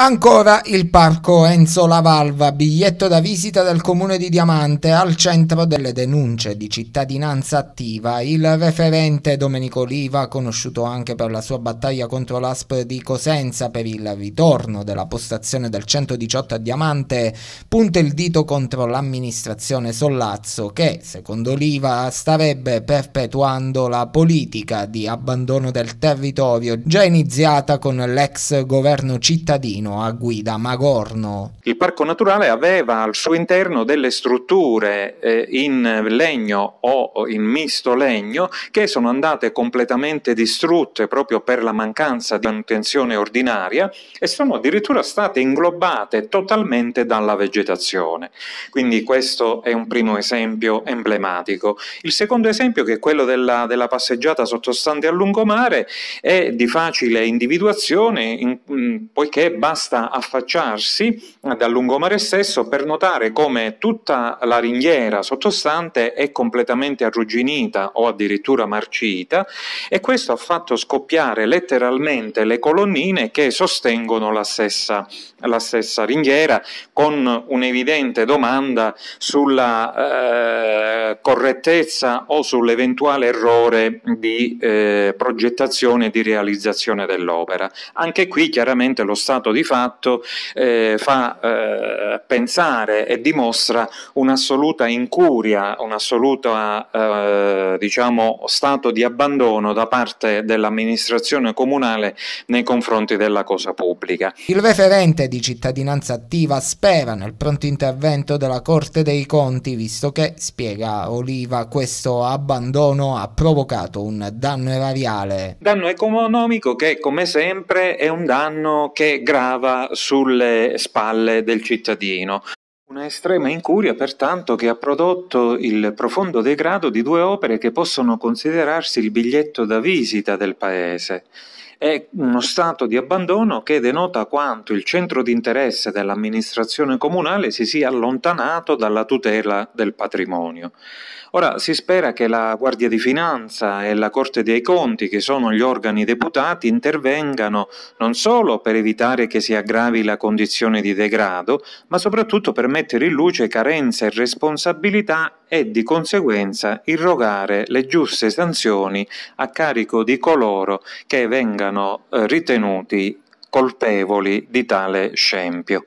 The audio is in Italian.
Ancora il parco Enzo Lavalva, biglietto da visita del comune di Diamante al centro delle denunce di cittadinanza attiva. Il referente Domenico Oliva, conosciuto anche per la sua battaglia contro l'ASP di Cosenza per il ritorno della postazione del 118 a Diamante, punta il dito contro l'amministrazione Sollazzo che, secondo Oliva, starebbe perpetuando la politica di abbandono del territorio già iniziata con l'ex governo cittadino Torino a guida Magorno. Il parco naturale aveva al suo interno delle strutture eh, in legno o in misto legno che sono andate completamente distrutte proprio per la mancanza di manutenzione ordinaria e sono addirittura state inglobate totalmente dalla vegetazione. Quindi questo è un primo esempio emblematico. Il secondo esempio, che è quello della, della passeggiata sottostante al lungomare, è di facile individuazione in, in, poiché basta basta affacciarsi dal lungomare stesso per notare come tutta la ringhiera sottostante è completamente arrugginita o addirittura marcita e questo ha fatto scoppiare letteralmente le colonnine che sostengono la stessa, la stessa ringhiera con un'evidente domanda sulla eh, correttezza o sull'eventuale errore di eh, progettazione e di realizzazione dell'opera. Anche qui chiaramente lo stato di fatto eh, fa eh, pensare e dimostra un'assoluta incuria, un assoluto eh, diciamo, stato di abbandono da parte dell'amministrazione comunale nei confronti della cosa pubblica. Il referente di cittadinanza attiva spera nel pronto intervento della Corte dei Conti, visto che, spiega Oliva, questo abbandono ha provocato un danno erariale. Danno economico che, come sempre, è un danno che grava pesava sulle spalle del cittadino. Una estrema incuria, pertanto, che ha prodotto il profondo degrado di due opere che possono considerarsi il biglietto da visita del paese. È uno stato di abbandono che denota quanto il centro di interesse dell'amministrazione comunale si sia allontanato dalla tutela del patrimonio. Ora si spera che la Guardia di Finanza e la Corte dei Conti, che sono gli organi deputati, intervengano non solo per evitare che si aggravi la condizione di degrado, ma soprattutto per mettere in luce carenze e responsabilità e di conseguenza irrogare le giuste sanzioni a carico di coloro che vengano eh, ritenuti colpevoli di tale scempio.